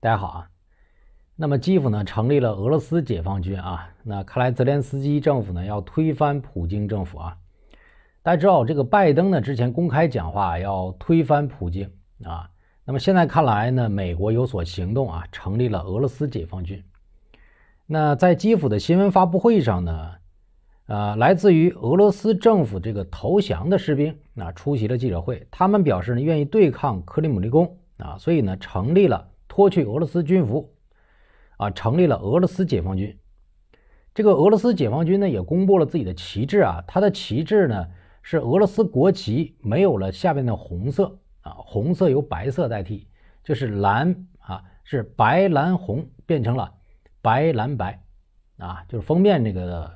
大家好啊，那么基辅呢成立了俄罗斯解放军啊，那看来泽连斯基政府呢要推翻普京政府啊。大家知道这个拜登呢之前公开讲话要推翻普京啊，那么现在看来呢美国有所行动啊，成立了俄罗斯解放军。那在基辅的新闻发布会上呢，呃，来自于俄罗斯政府这个投降的士兵啊出席了记者会，他们表示呢愿意对抗克里姆林宫啊，所以呢成立了。脱去俄罗斯军服，啊，成立了俄罗斯解放军。这个俄罗斯解放军呢，也公布了自己的旗帜啊。它的旗帜呢是俄罗斯国旗，没有了下面的红色啊，红色由白色代替，就是蓝啊，是白蓝红变成了白蓝白啊，就是封面那个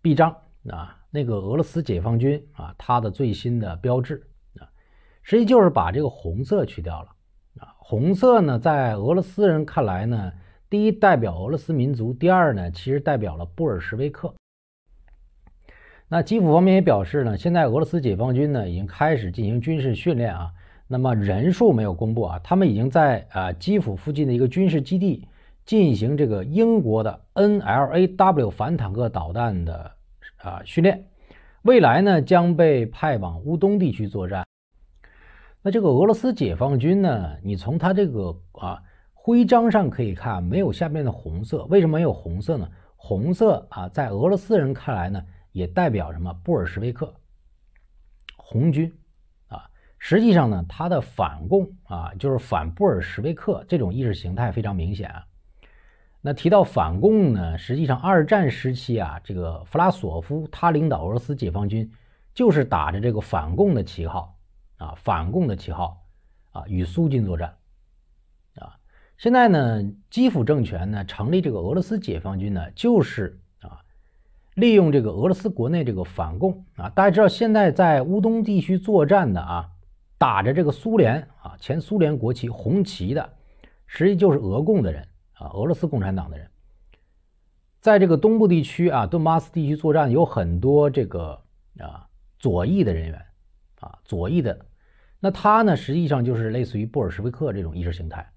臂章啊，那个俄罗斯解放军啊，它的最新的标志啊，实际就是把这个红色去掉了。红色呢，在俄罗斯人看来呢，第一代表俄罗斯民族，第二呢，其实代表了布尔什维克。那基辅方面也表示呢，现在俄罗斯解放军呢已经开始进行军事训练啊，那么人数没有公布啊，他们已经在啊基辅附近的一个军事基地进行这个英国的 NLAW 反坦克导弹的啊训练，未来呢将被派往乌东地区作战。那这个俄罗斯解放军呢？你从他这个啊徽章上可以看，没有下面的红色。为什么没有红色呢？红色啊，在俄罗斯人看来呢，也代表什么？布尔什维克、红军啊。实际上呢，他的反共啊，就是反布尔什维克这种意识形态非常明显啊。那提到反共呢，实际上二战时期啊，这个弗拉索夫他领导俄罗斯解放军，就是打着这个反共的旗号。啊，反共的旗号，啊，与苏军作战，啊，现在呢，基辅政权呢，成立这个俄罗斯解放军呢，就是啊，利用这个俄罗斯国内这个反共啊，大家知道，现在在乌东地区作战的啊，打着这个苏联啊，前苏联国旗红旗的，实际就是俄共的人啊，俄罗斯共产党的人，在这个东部地区啊，顿巴斯地区作战有很多这个啊，左翼的人员。啊，左翼的，那他呢，实际上就是类似于布尔什维克这种意识形态。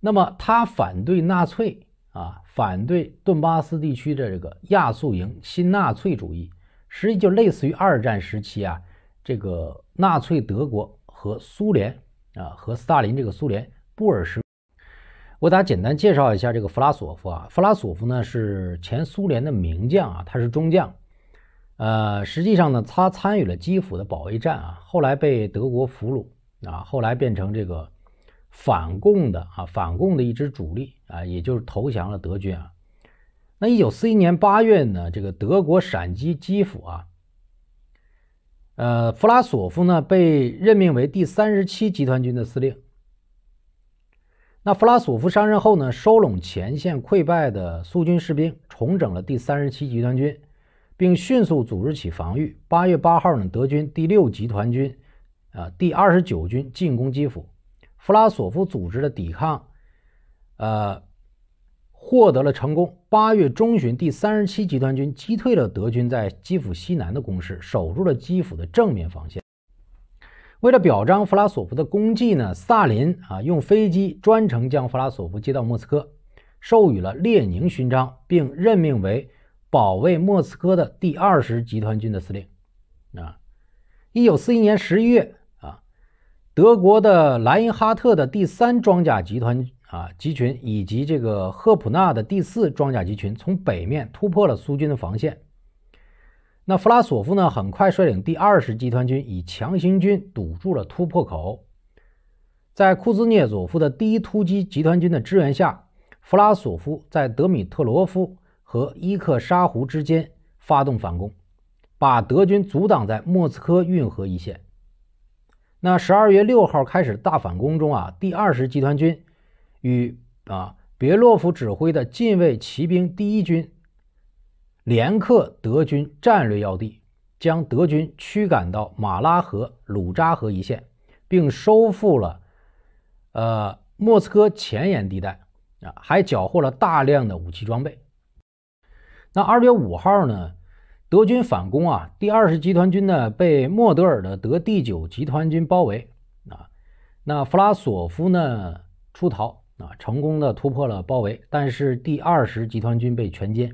那么他反对纳粹啊，反对顿巴斯地区的这个亚速营、新纳粹主义，实际就类似于二战时期啊，这个纳粹德国和苏联啊，和斯大林这个苏联布尔什。我给大家简单介绍一下这个弗拉索夫啊，弗拉索夫呢是前苏联的名将啊，他是中将。呃，实际上呢，他参与了基辅的保卫战啊，后来被德国俘虏啊，后来变成这个反共的啊，反共的一支主力啊，也就是投降了德军啊。那一九四一年八月呢，这个德国闪击基辅啊，呃，弗拉索夫呢被任命为第三十七集团军的司令。那弗拉索夫上任后呢，收拢前线溃败的苏军士兵，重整了第三十七集团军。并迅速组织起防御。八月八号呢，德军第六集团军，啊，第二十九军进攻基辅，弗拉索夫组织的抵抗，呃，获得了成功。八月中旬，第三十七集团军击退了德军在基辅西南的攻势，守住了基辅的正面防线。为了表彰弗拉索夫的功绩呢，萨林啊用飞机专程将弗拉索夫接到莫斯科，授予了列宁勋章，并任命为。保卫莫斯科的第二十集团军的司令，啊，一九四一年十一月啊，德国的莱茵哈特的第三装甲集团啊集群以及这个赫普纳的第四装甲集群从北面突破了苏军的防线。那弗拉索夫呢，很快率领第二十集团军以强行军堵住了突破口，在库兹涅佐夫的第一突击集团军的支援下，弗拉索夫在德米特罗夫。和伊克沙湖之间发动反攻，把德军阻挡在莫斯科运河一线。那十二月六号开始大反攻中啊，第二十集团军与啊别洛夫指挥的近卫骑兵第一军，连克德军战略要地，将德军驱赶到马拉河、鲁扎河一线，并收复了呃莫斯科前沿地带啊，还缴获了大量的武器装备。那二月五号呢，德军反攻啊，第二十集团军呢被莫德尔的德第九集团军包围啊，那弗拉索夫呢出逃啊，成功的突破了包围，但是第二十集团军被全歼。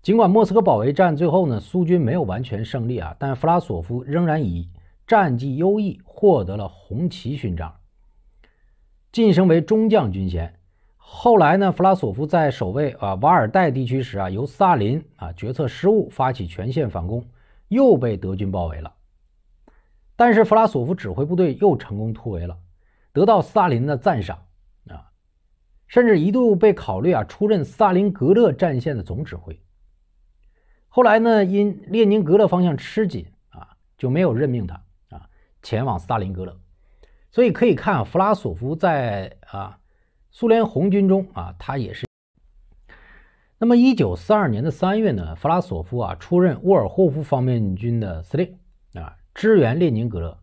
尽管莫斯科保卫战最后呢，苏军没有完全胜利啊，但弗拉索夫仍然以战绩优异获得了红旗勋章，晋升为中将军衔。后来呢？弗拉索夫在守卫啊瓦尔代地区时啊，由斯大林啊决策失误发起全线反攻，又被德军包围了。但是弗拉索夫指挥部队又成功突围了，得到斯大林的赞赏啊，甚至一度被考虑啊出任斯大林格勒战线的总指挥。后来呢，因列宁格勒方向吃紧啊，就没有任命他啊前往斯大林格勒。所以可以看啊、弗拉索夫在啊。苏联红军中啊，他也是。那么，一九四二年的三月呢，弗拉索夫啊出任沃尔霍夫方面军的司令啊，支援列宁格勒。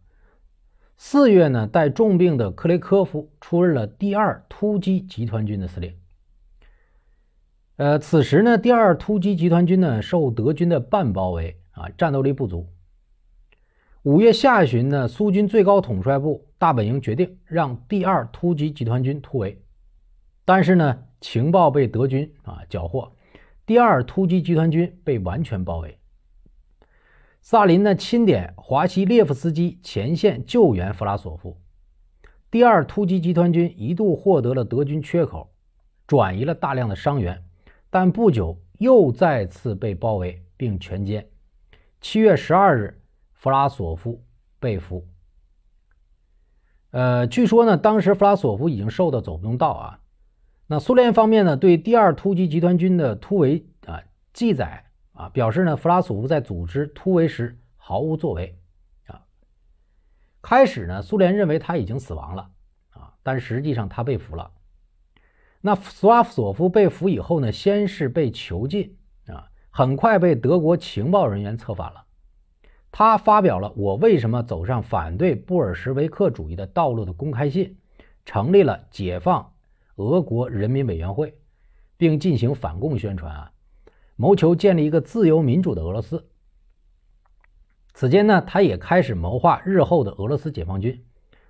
四月呢，带重病的克雷科夫出任了第二突击集团军的司令。呃，此时呢，第二突击集团军呢受德军的半包围啊，战斗力不足。五月下旬呢，苏军最高统帅部大本营决定让第二突击集团军突围。但是呢，情报被德军啊缴获，第二突击集团军被完全包围。萨林呢钦点华西列夫斯基前线救援弗拉索夫，第二突击集团军一度获得了德军缺口，转移了大量的伤员，但不久又再次被包围并全歼。七月十二日，弗拉索夫被俘。呃，据说呢，当时弗拉索夫已经瘦的走不动道啊。那苏联方面呢，对第二突击集团军的突围啊记载啊表示呢，弗拉索夫在组织突围时毫无作为，啊，开始呢，苏联认为他已经死亡了啊，但实际上他被俘了。那弗拉索夫被俘以后呢，先是被囚禁啊，很快被德国情报人员策反了。他发表了“我为什么走上反对布尔什维克主义的道路”的公开信，成立了解放。俄国人民委员会，并进行反共宣传啊，谋求建立一个自由民主的俄罗斯。此间呢，他也开始谋划日后的俄罗斯解放军，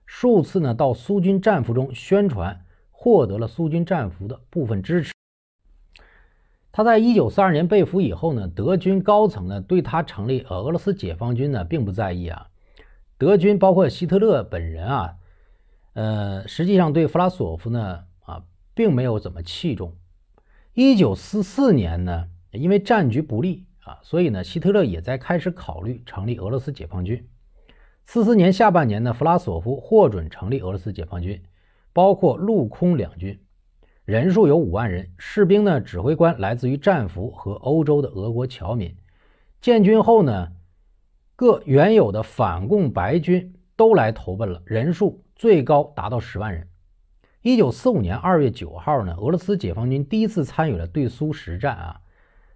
数次呢到苏军战俘中宣传，获得了苏军战俘的部分支持。他在一九四二年被俘以后呢，德军高层呢对他成立俄俄罗斯解放军呢并不在意啊，德军包括希特勒本人啊，呃，实际上对弗拉索夫呢。并没有怎么器重。一九四四年呢，因为战局不利啊，所以呢，希特勒也在开始考虑成立俄罗斯解放军。四四年下半年呢，弗拉索夫获准成立俄罗斯解放军，包括陆空两军，人数有五万人。士兵呢，指挥官来自于战俘和欧洲的俄国侨民。建军后呢，各原有的反共白军都来投奔了，人数最高达到十万人。一九四五年二月九号呢，俄罗斯解放军第一次参与了对苏实战啊。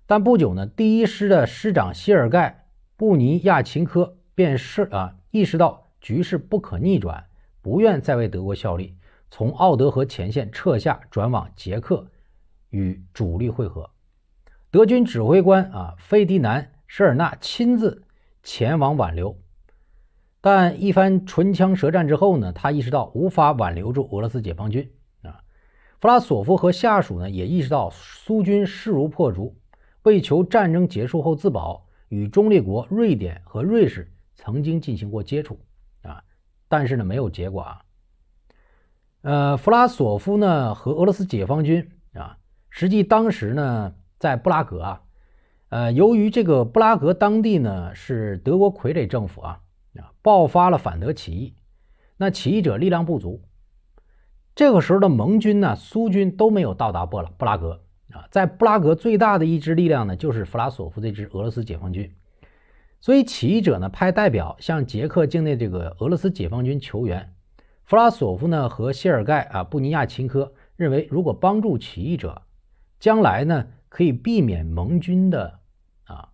但不久呢，第一师的师长谢尔盖·布尼亚琴科便是啊，意识到局势不可逆转，不愿再为德国效力，从奥德河前线撤下，转往捷克与主力会合。德军指挥官啊，费迪南·舍尔纳亲自前往挽留。但一番唇枪舌战之后呢，他意识到无法挽留住俄罗斯解放军啊。弗拉索夫和下属呢也意识到苏军势如破竹，为求战争结束后自保，与中立国瑞典和瑞士曾经进行过接触啊，但是呢没有结果啊。呃，弗拉索夫呢和俄罗斯解放军啊，实际当时呢在布拉格啊，呃，由于这个布拉格当地呢是德国傀儡政府啊。啊，爆发了反德起义，那起义者力量不足。这个时候的盟军呢，苏军都没有到达布拉布拉格啊。在布拉格最大的一支力量呢，就是弗拉索夫这支俄罗斯解放军。所以起义者呢派代表向捷克境内这个俄罗斯解放军求援。弗拉索夫呢和谢尔盖啊布尼亚琴科认为，如果帮助起义者，将来呢可以避免盟军的啊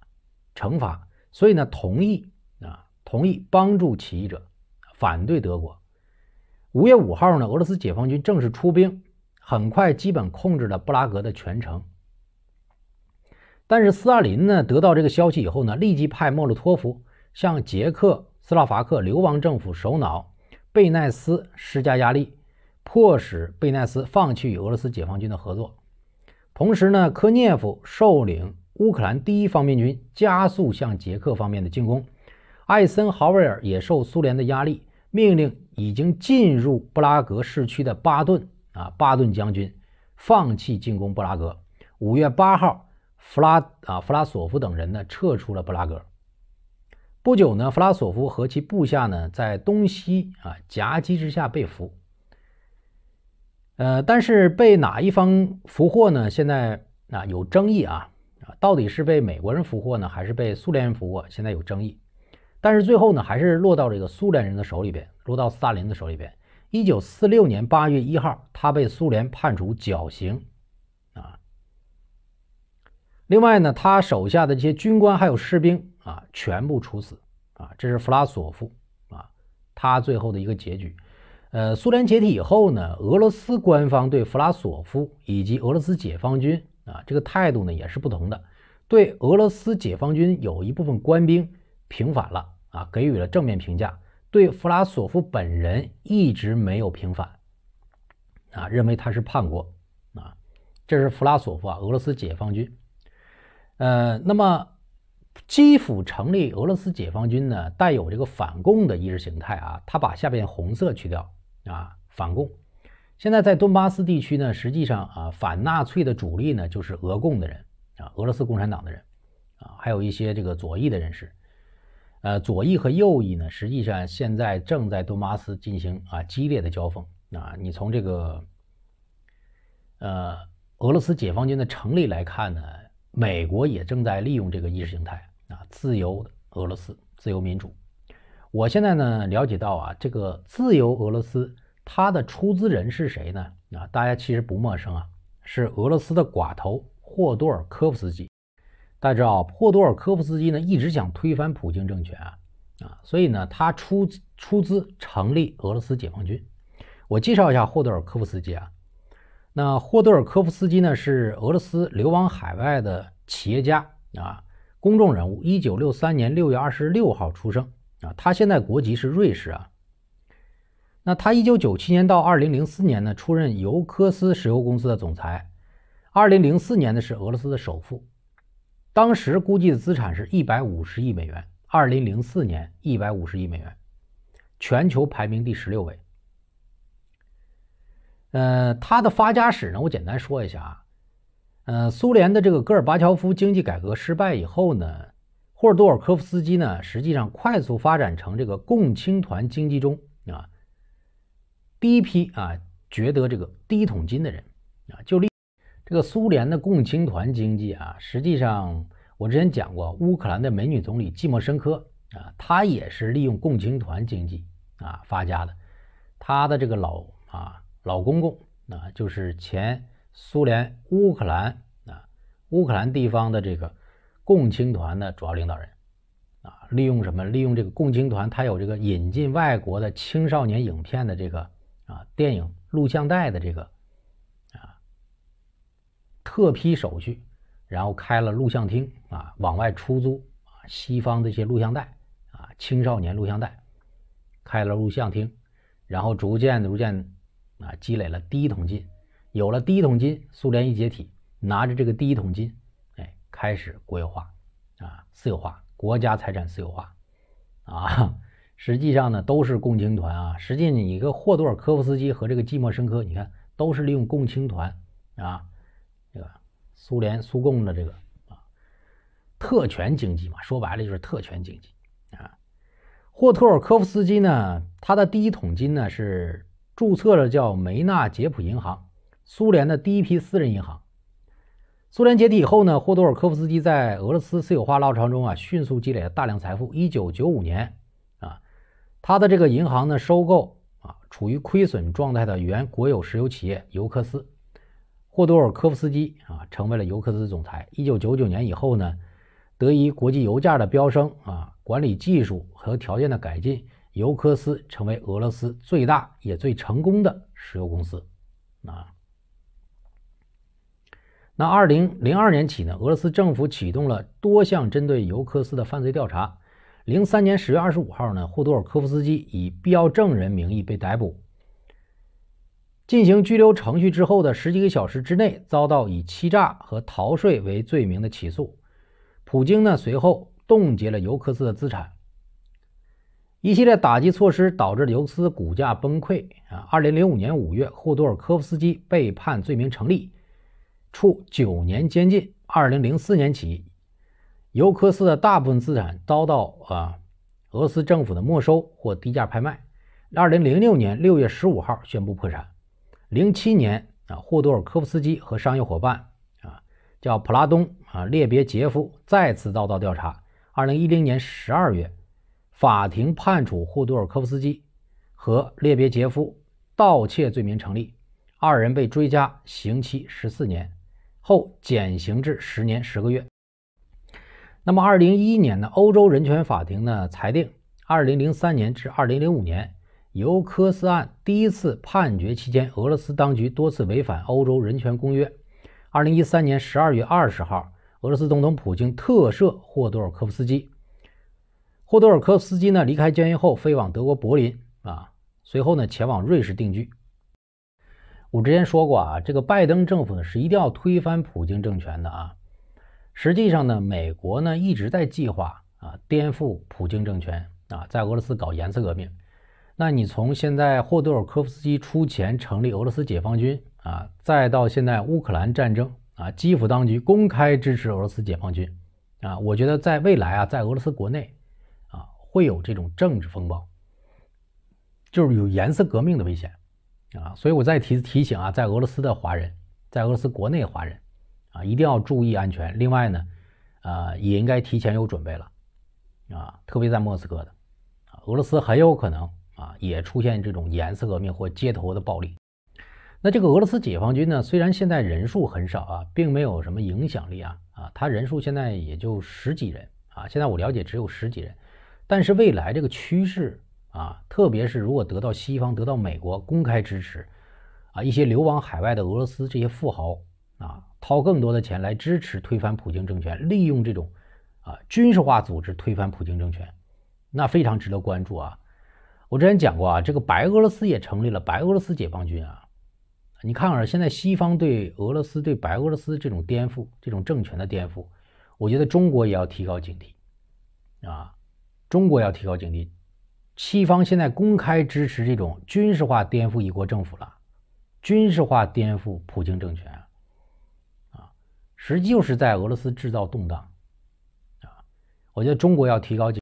惩罚。所以呢同意。同意帮助起义者反对德国。五月五号呢，俄罗斯解放军正式出兵，很快基本控制了布拉格的全城。但是斯大林呢，得到这个消息以后呢，立即派莫洛托夫向捷克斯洛伐克流亡政府首脑贝奈斯施加压力，迫使贝奈斯放弃与俄罗斯解放军的合作。同时呢，科涅夫受领乌克兰第一方面军加速向捷克方面的进攻。艾森豪威尔也受苏联的压力，命令已经进入布拉格市区的巴顿啊，巴顿将军放弃进攻布拉格。五月八号，弗拉啊弗拉索夫等人呢撤出了布拉格。不久呢，弗拉索夫和其部下呢在东西啊夹击之下被俘。呃，但是被哪一方俘获呢？现在啊有争议啊啊，到底是被美国人俘获呢，还是被苏联人俘获？现在有争议。但是最后呢，还是落到这个苏联人的手里边，落到斯大林的手里边。一九四六年八月一号，他被苏联判处绞刑，啊。另外呢，他手下的这些军官还有士兵啊，全部处死，啊，这是弗拉索夫啊，他最后的一个结局。呃，苏联解体以后呢，俄罗斯官方对弗拉索夫以及俄罗斯解放军啊这个态度呢也是不同的，对俄罗斯解放军有一部分官兵平反了。啊，给予了正面评价，对弗拉索夫本人一直没有平反。啊，认为他是叛国。啊，这是弗拉索夫啊，俄罗斯解放军。呃，那么基辅成立俄罗斯解放军呢，带有这个反共的意识形态啊，他把下边红色去掉啊，反共。现在在顿巴斯地区呢，实际上啊，反纳粹的主力呢就是俄共的人啊，俄罗斯共产党的人啊，还有一些这个左翼的人士。呃，左翼和右翼呢，实际上现在正在杜马斯进行啊激烈的交锋。啊，你从这个呃俄罗斯解放军的成立来看呢，美国也正在利用这个意识形态啊，自由俄罗斯，自由民主。我现在呢了解到啊，这个自由俄罗斯它的出资人是谁呢？啊，大家其实不陌生啊，是俄罗斯的寡头霍多尔科夫斯基。大家知道，霍多尔科夫斯基呢一直想推翻普京政权啊啊，所以呢他出出资成立俄罗斯解放军。我介绍一下霍多尔科夫斯基啊，那霍多尔科夫斯基呢是俄罗斯流亡海外的企业家啊，公众人物。一九六三年六月二十六号出生啊，他现在国籍是瑞士啊。那他一九九七年到二零零四年呢出任尤科斯石油公司的总裁，二零零四年呢是俄罗斯的首富。当时估计的资产是一百五十亿美元，二零零四年一百五十亿美元，全球排名第十六位。呃，他的发家史呢，我简单说一下啊。呃，苏联的这个戈尔巴乔夫经济改革失败以后呢，霍尔多尔科夫斯基呢，实际上快速发展成这个共青团经济中啊第一批啊，掘得这个第一桶金的人啊，就立。这个苏联的共青团经济啊，实际上我之前讲过，乌克兰的美女总理季莫申科啊，她也是利用共青团经济啊发家的。她的这个老啊老公公啊，就是前苏联乌克兰啊乌克兰地方的这个共青团的主要领导人啊，利用什么？利用这个共青团，他有这个引进外国的青少年影片的这个啊电影录像带的这个。特批手续，然后开了录像厅啊，往外出租啊，西方这些录像带啊，青少年录像带，开了录像厅，然后逐渐逐渐啊，积累了第一桶金，有了第一桶金，苏联一解体，拿着这个第一桶金，哎，开始国有化啊，私有化，国家财产私有化，啊，实际上呢，都是共青团啊，实际你一个霍多尔科夫斯基和这个季莫申科，你看都是利用共青团啊。苏联苏共的这个啊，特权经济嘛，说白了就是特权经济啊。霍托尔科夫斯基呢，他的第一桶金呢是注册了叫梅纳杰普银行，苏联的第一批私人银行。苏联解体以后呢，霍托尔科夫斯基在俄罗斯私有化浪潮中啊，迅速积累了大量财富。一九九五年啊，他的这个银行呢收购啊，处于亏损状态的原国有石油企业尤克斯。霍多尔科夫斯基啊，成为了尤科斯总裁。一九九九年以后呢，得益于国际油价的飙升啊，管理技术和条件的改进，尤科斯成为俄罗斯最大也最成功的石油公司。啊，那二零零二年起呢，俄罗斯政府启动了多项针对尤科斯的犯罪调查。零三年十月二十五号呢，霍多尔科夫斯基以必要证人名义被逮捕。进行拘留程序之后的十几个小时之内，遭到以欺诈和逃税为罪名的起诉。普京呢随后冻结了尤科斯的资产。一系列打击措施导致尤科斯股价崩溃啊！二零零五年五月，霍多尔科夫斯基被判罪名成立，处九年监禁。二零零四年起，尤科斯的大部分资产遭到啊俄罗斯政府的没收或低价拍卖。二零零六年六月十五号宣布破产。零七年啊，霍多尔科夫斯基和商业伙伴啊，叫普拉东啊，列别杰夫再次遭到调查。二零一零年十二月，法庭判处霍多尔科夫斯基和列别杰夫盗窃罪名成立，二人被追加刑期十四年，后减刑至十年十个月。那么二零一一年呢，欧洲人权法庭呢裁定，二零零三年至二零零五年。尤科斯案第一次判决期间，俄罗斯当局多次违反欧洲人权公约。二零一三年十二月二十号，俄罗斯总统普京特赦霍多尔科夫斯基。霍多尔科夫斯基呢离开监狱后，飞往德国柏林啊，随后呢前往瑞士定居。我之前说过啊，这个拜登政府呢是一定要推翻普京政权的啊。实际上呢，美国呢一直在计划啊颠覆普京政权啊，在俄罗斯搞颜色革命。那你从现在霍多尔科夫斯基出钱成立俄罗斯解放军啊，再到现在乌克兰战争啊，基辅当局公开支持俄罗斯解放军啊，我觉得在未来啊，在俄罗斯国内啊，会有这种政治风暴，就是有颜色革命的危险啊。所以我再提提醒啊，在俄罗斯的华人，在俄罗斯国内华人啊，一定要注意安全。另外呢，啊，也应该提前有准备了啊，特别在莫斯科的啊，俄罗斯很有可能。也出现这种颜色革命或街头的暴力。那这个俄罗斯解放军呢？虽然现在人数很少啊，并没有什么影响力啊啊，他人数现在也就十几人啊。现在我了解只有十几人，但是未来这个趋势啊，特别是如果得到西方、得到美国公开支持啊，一些流亡海外的俄罗斯这些富豪啊，掏更多的钱来支持推翻普京政权，利用这种啊军事化组织推翻普京政权，那非常值得关注啊。我之前讲过啊，这个白俄罗斯也成立了白俄罗斯解放军啊。你看看现在西方对俄罗斯、对白俄罗斯这种颠覆、这种政权的颠覆，我觉得中国也要提高警惕啊。中国要提高警惕，西方现在公开支持这种军事化颠覆一国政府了，军事化颠覆普京政权啊，实际就是在俄罗斯制造动荡啊。我觉得中国要提高警。